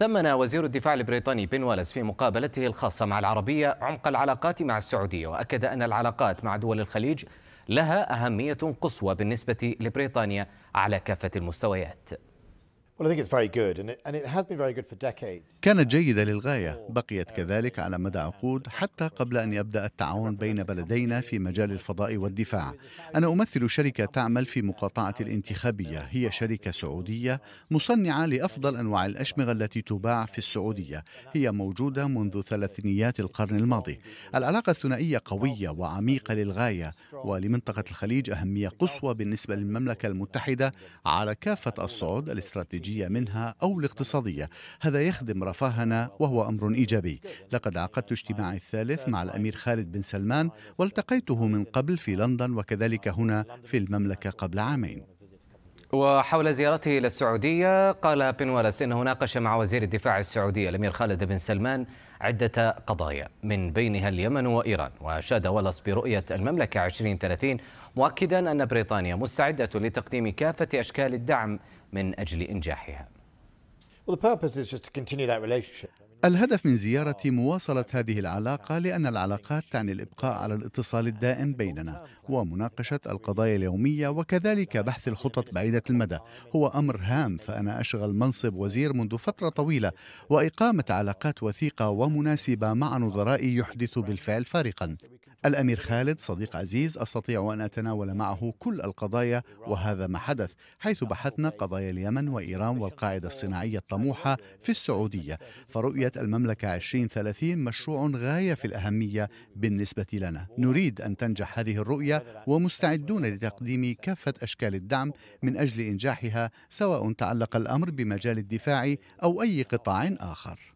ثمن وزير الدفاع البريطاني بن والس في مقابلته الخاصة مع العربية عمق العلاقات مع السعودية وأكد أن العلاقات مع دول الخليج لها أهمية قصوى بالنسبة لبريطانيا على كافة المستويات كانت جيدة للغاية بقيت كذلك على مدى عقود حتى قبل أن يبدأ التعاون بين بلدينا في مجال الفضاء والدفاع أنا أمثل شركة تعمل في مقاطعة الانتخابية هي شركة سعودية مصنعة لأفضل أنواع الأشمغة التي تباع في السعودية هي موجودة منذ ثلاثينيات القرن الماضي العلاقة الثنائية قوية وعميقة للغاية ولمنطقة الخليج أهمية قصوى بالنسبة للمملكة المتحدة على كافة الصعود الاستراتيجية الزوجية منها أو الاقتصادية هذا يخدم رفاهنا وهو أمر إيجابي لقد عقدت اجتماعي الثالث مع الأمير خالد بن سلمان والتقيته من قبل في لندن وكذلك هنا في المملكة قبل عامين وحول زيارته إلى السعودية قال بن والس أنه ناقش مع وزير الدفاع السعودي الأمير خالد بن سلمان عدة قضايا من بينها اليمن وإيران وأشاد والس برؤية المملكة 2030 مؤكدا أن بريطانيا مستعدة لتقديم كافة أشكال الدعم من أجل إنجاحها. الهدف من زيارة مواصلة هذه العلاقة لأن العلاقات تعني الإبقاء على الاتصال الدائم بيننا ومناقشة القضايا اليومية وكذلك بحث الخطط بعيدة المدى هو أمر هام فأنا أشغل منصب وزير منذ فترة طويلة وإقامة علاقات وثيقة ومناسبة مع نظرائي يحدث بالفعل فارقا الأمير خالد صديق عزيز أستطيع أن أتناول معه كل القضايا وهذا ما حدث حيث بحثنا قضايا اليمن وإيران والقاعدة الصناعية الطموحة في السعودية فرؤية المملكة 2030 مشروع غاية في الأهمية بالنسبة لنا نريد أن تنجح هذه الرؤية ومستعدون لتقديم كافة أشكال الدعم من أجل إنجاحها سواء تعلق الأمر بمجال الدفاع أو أي قطاع آخر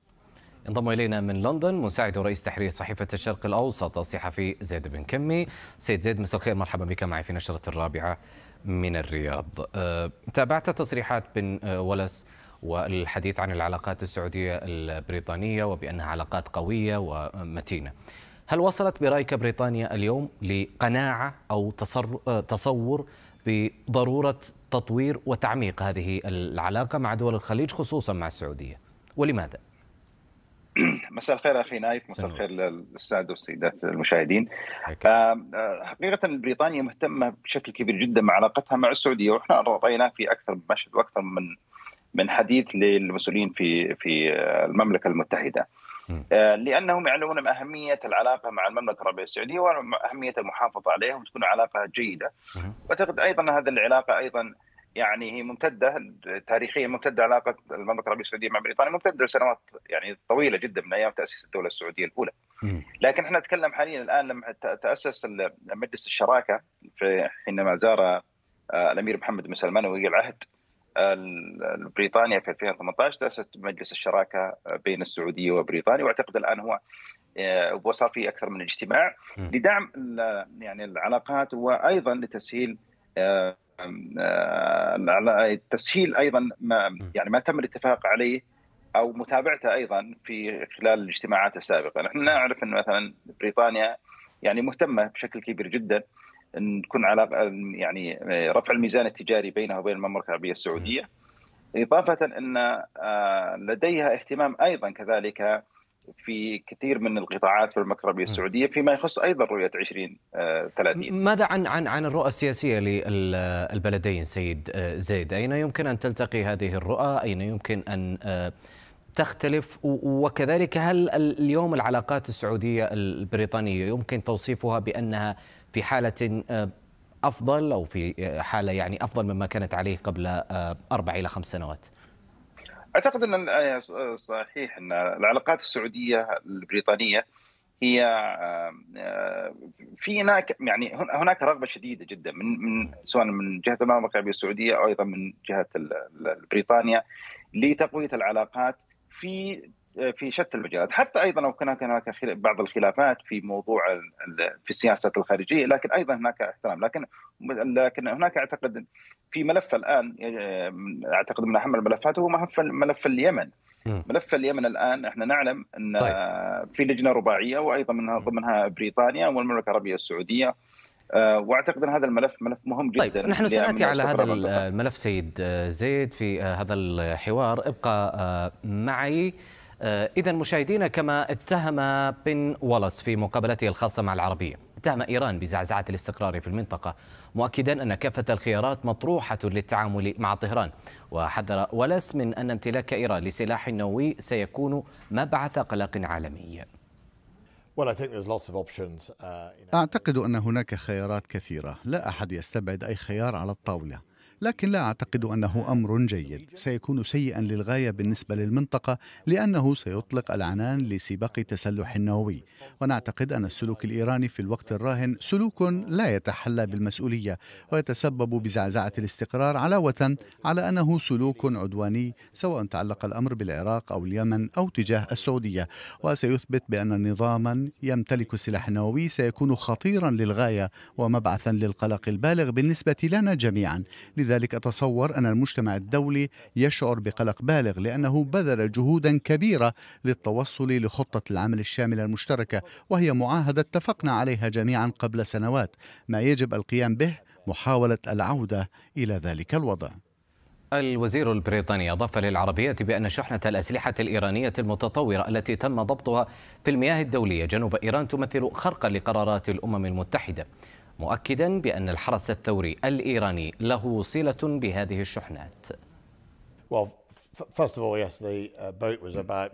انضم الينا من لندن مساعد رئيس تحرير صحيفه الشرق الاوسط الصحفي زيد بن كمي. سيد زيد مساء الخير مرحبا بك معي في نشره الرابعه من الرياض. أه، تابعت تصريحات بن أه، ولس والحديث عن العلاقات السعوديه البريطانيه وبانها علاقات قويه ومتينه. هل وصلت برايك بريطانيا اليوم لقناعه او أه، تصور بضروره تطوير وتعميق هذه العلاقه مع دول الخليج خصوصا مع السعوديه؟ ولماذا؟ مساء الخير اخي نايف مساء الخير للساده والسيدات المشاهدين آه، آه، حقيقه بريطانيا مهتمه بشكل كبير جدا مع علاقتها مع السعوديه واحنا رايناه في اكثر من مشهد واكثر من من حديث للمسؤولين في في المملكه المتحده آه، لانهم يعلمون باهميه العلاقه مع المملكه العربيه السعوديه واهميه المحافظه عليها وتكون علاقه جيده واعتقد ايضا هذه العلاقه ايضا يعني هي ممتده تاريخيا ممتده علاقه المملكه العربيه السعوديه مع بريطانيا ممتده لسنوات يعني طويله جدا من ايام تاسيس الدوله السعوديه الاولى. لكن احنا نتكلم حاليا الان لما تاسس مجلس الشراكه في حينما زار آه، الامير محمد بن سلمان ولي العهد آه، بريطانيا في 2018 تاسست مجلس الشراكه آه، بين السعوديه وبريطانيا واعتقد الان هو وصار في اكثر من اجتماع لدعم يعني العلاقات وايضا لتسهيل آه، تسهيل ايضا ما يعني ما تم الاتفاق عليه او متابعته ايضا في خلال الاجتماعات السابقه، نحن نعرف ان مثلا بريطانيا يعني مهتمه بشكل كبير جدا ان تكون على يعني آه، رفع الميزان التجاري بينها وبين المملكه العربيه السعوديه. اضافه ان آه، لديها اهتمام ايضا كذلك في كثير من القطاعات في المكرمية السعودية فيما يخص أيضا رؤية 2030 آه، ماذا عن عن عن الرؤى السياسية للبلدين سيد آه، زيد أين يمكن أن تلتقي هذه الرؤى أين يمكن أن آه، تختلف وكذلك هل اليوم العلاقات السعودية البريطانية يمكن توصيفها بأنها في حالة أفضل أو في حالة يعني أفضل مما كانت عليه قبل أربع إلى خمس سنوات؟ اعتقد ان آه، آه، صحيح ان العلاقات السعوديه البريطانيه هي في هناك يعني هناك رغبه شديده جدا من من سواء من جهه المملكه العربيه السعوديه او ايضا من جهه بريطانيا لتقويه العلاقات في آه، في شتى المجالات حتى ايضا لو كان هناك بعض الخلافات في موضوع في السياسه الخارجيه لكن ايضا هناك احترام لكن لكن هناك اعتقد في ملف الان آه، اعتقد من اهم الملفات هو ملف ملف اليمن ملف اليمن الان احنا نعلم ان طيب. في لجنه رباعيه وايضا منها ضمنها بريطانيا والمملكه العربيه السعوديه آه، واعتقد ان هذا الملف ملف مهم طيب، جدا طيب نحن سناتي على هذا الملف سيد زيد في هذا الحوار ابقى معي آه، إذا مشاهدينا كما اتهم بن ولس في مقابلته الخاصة مع العربية اتهم إيران بزعزعة الاستقرار في المنطقة مؤكدا أن كافة الخيارات مطروحة للتعامل مع طهران وحذر ولس من أن امتلاك إيران لسلاح نووي سيكون مبعث قلق عالمي uh, أعتقد أن هناك خيارات كثيرة لا أحد يستبعد أي خيار على الطاولة لكن لا أعتقد أنه أمر جيد سيكون سيئا للغاية بالنسبة للمنطقة لأنه سيطلق العنان لسباق تسلح نووي ونعتقد أن السلوك الإيراني في الوقت الراهن سلوك لا يتحلى بالمسؤولية ويتسبب بزعزعة الاستقرار علاوة على أنه سلوك عدواني سواء تعلق الأمر بالعراق أو اليمن أو تجاه السعودية وسيثبت بأن نظاما يمتلك السلاح النووي سيكون خطيرا للغاية ومبعثا للقلق البالغ بالنسبة لنا جميعا لذا لذلك أتصور أن المجتمع الدولي يشعر بقلق بالغ لأنه بذل جهودا كبيرة للتوصل لخطة العمل الشاملة المشتركة وهي معاهدة اتفقنا عليها جميعا قبل سنوات ما يجب القيام به محاولة العودة إلى ذلك الوضع الوزير البريطاني أضاف للعربية بأن شحنة الأسلحة الإيرانية المتطورة التي تم ضبطها في المياه الدولية جنوب إيران تمثل خرقا لقرارات الأمم المتحدة مؤكدا بأن الحرس الثوري الإيراني له صلة بهذه الشحنات. Uh,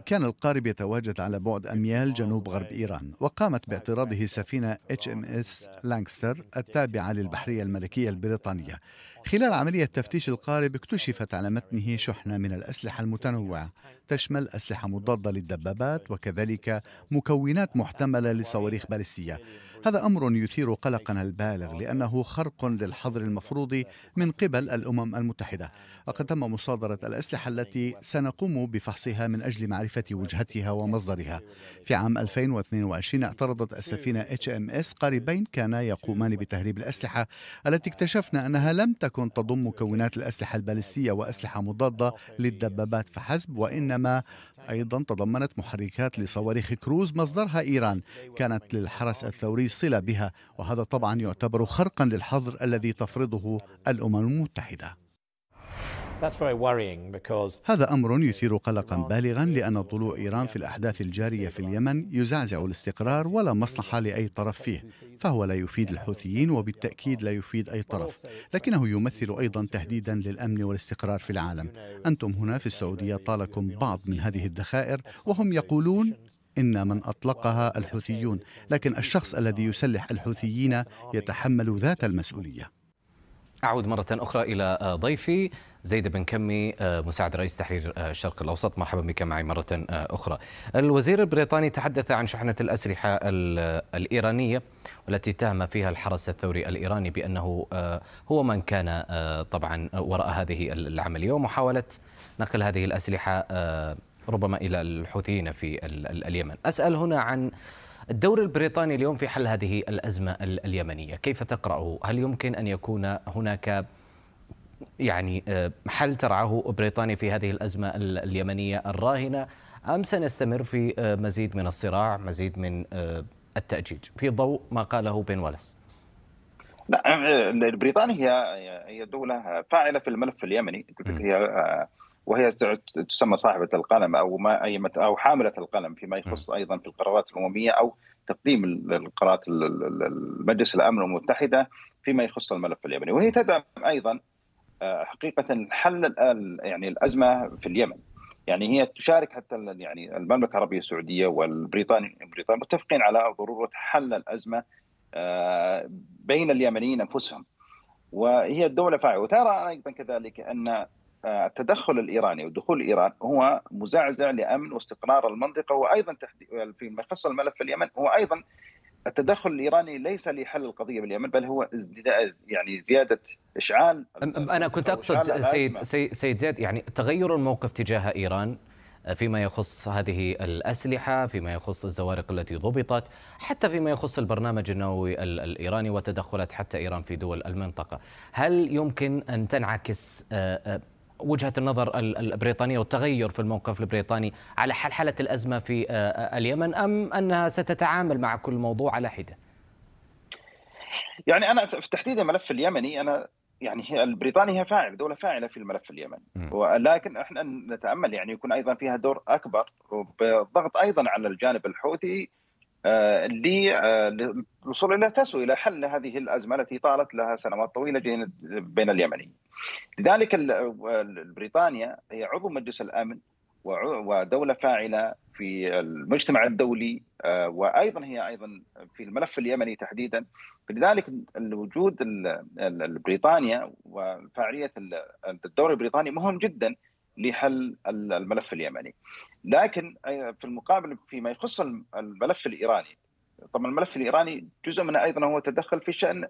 كان القارب يتواجد على بعد أميال جنوب غرب إيران وقامت باعتراضه سفينة HMS لانكستر التابعة للبحرية الملكية البريطانية خلال عملية تفتيش القارب اكتشفت على متنه شحنة من الأسلحة المتنوعة تشمل أسلحة مضادة للدبابات وكذلك مكونات محتملة لصواريخ باليستية هذا أمر يثير قلقنا البالغ لأنه خرق للحظر المفروض من قبل الأمم المتحدة وقد تم مصادرة الأسلحة التي سنقوم بفحصها من أجل معرفة وجهتها ومصدرها في عام 2022 اعترضت السفينة HMS قاربين كانا يقومان بتهريب الأسلحة التي اكتشفنا أنها لم تكن تضم مكونات الأسلحة البالستية وأسلحة مضادة للدبابات فحسب وإنما أيضا تضمنت محركات لصواريخ كروز مصدرها إيران كانت للحرس الثوري صلة بها وهذا طبعا يعتبر خرقا للحظر الذي تفرضه الأمم المتحدة هذا أمر يثير قلقا بالغا لأن طلوع إيران في الأحداث الجارية في اليمن يزعزع الاستقرار ولا مصلحة لأي طرف فيه فهو لا يفيد الحوثيين وبالتأكيد لا يفيد أي طرف لكنه يمثل أيضا تهديدا للأمن والاستقرار في العالم أنتم هنا في السعودية طالكم بعض من هذه الذخائر وهم يقولون إن من أطلقها الحوثيون لكن الشخص الذي يسلح الحوثيين يتحمل ذات المسؤولية أعود مرة أخرى إلى آه، ضيفي زيد بن كمي آه، مساعد رئيس تحرير آه، الشرق الأوسط مرحبا بك معي مرة أخرى الوزير البريطاني تحدث عن شحنة الأسلحة الإيرانية والتي اتهم فيها الحرس الثوري الإيراني بأنه هو من كان طبعا وراء هذه العملية ومحاولة نقل هذه الأسلحة ربما إلى الحوثيين في اليمن أسأل هنا عن الدور البريطاني اليوم في حل هذه الأزمة اليمنية كيف تقرأه؟ هل يمكن أن يكون هناك يعني آه، حل ترعاه بريطانيا في هذه الأزمة اليمنية الراهنة أم سنستمر في آه، مزيد من الصراع مزيد من آه، التأجيج في ضوء ما قاله بن والس نعم، بريطانيا هي دولة فاعلة في الملف اليمني هي وهي تسمى صاحبة القلم أو ما أي أو حاملة القلم فيما يخص أيضا في القرارات الأممية أو تقديم القرارات المجلس الامن المتحدة فيما يخص الملف اليمني وهي تدعم أيضا آه، حقيقة حل يعني الأزمة في اليمن يعني هي تشارك حتى يعني المملكه العربيه السعوديه والبريطاني بريطانيا متفقين على ضروره حل الازمه آه، بين اليمنيين انفسهم وهي الدوله فاعله وترى ايضا كذلك ان آه، التدخل الايراني ودخول ايران هو مزعزع لامن واستقرار المنطقه وايضا في يخص الملف اليمن هو ايضا التدخل الايراني ليس لحل القضيه باليمن بل هو يعني زياده اشعال انا كنت اقصد سيد سيد زياد يعني تغير الموقف تجاه ايران آه، فيما يخص هذه الأسلحة فيما يخص الزوارق التي ضبطت حتى فيما يخص البرنامج النووي الإيراني وتدخلات حتى إيران في دول المنطقة هل يمكن أن تنعكس آه، وجهه النظر البريطانيه والتغير في الموقف البريطاني على حلحله الازمه في آه، آه، اليمن ام انها ستتعامل مع كل موضوع على حده؟ يعني انا في تحديد الملف اليمني انا يعني هي البريطانيا هي فاعل دوله فاعله في الملف اليمني ولكن احنا نتامل يعني يكون ايضا فيها دور اكبر بالضغط ايضا على الجانب الحوثي آه، للوصول آه، الى تسويه حل هذه الازمه التي طالت لها سنوات طويله بين اليمنيين. لذلك بريطانيا هي عضو مجلس الامن ودوله فاعله في المجتمع الدولي آه، وايضا هي ايضا في الملف اليمني تحديدا فلذلك وجود بريطانيا وفاعليه الدور البريطاني مهم جدا لحل الملف اليمني لكن آه، في المقابل فيما يخص الملف الايراني طبعا الملف الايراني جزء منه ايضا هو تدخل في شان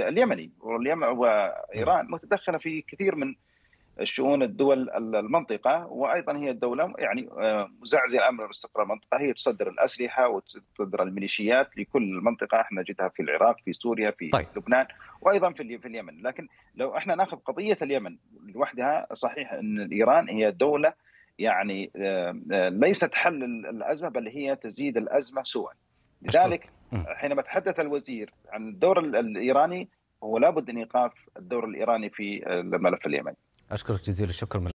اليمني وايران متدخله في كثير من شؤون الدول المنطقه وايضا هي الدوله يعني آه، مزعزعه امر الاستقرار المنطقه هي تصدر الاسلحه وتصدر الميليشيات لكل منطقه احنا نجدها في العراق في سوريا في طيب. لبنان وايضا في في اليمن لكن لو احنا ناخذ قضيه اليمن لوحدها صحيح ان ايران هي دوله يعني آه، آه، ليست حل الازمه بل هي تزيد الازمه سوءا لذلك حينما تحدث الوزير عن الدور الايراني هو لابد ان ايقاف الدور الايراني في الملف اليمني أشكرك جزيل الشكر من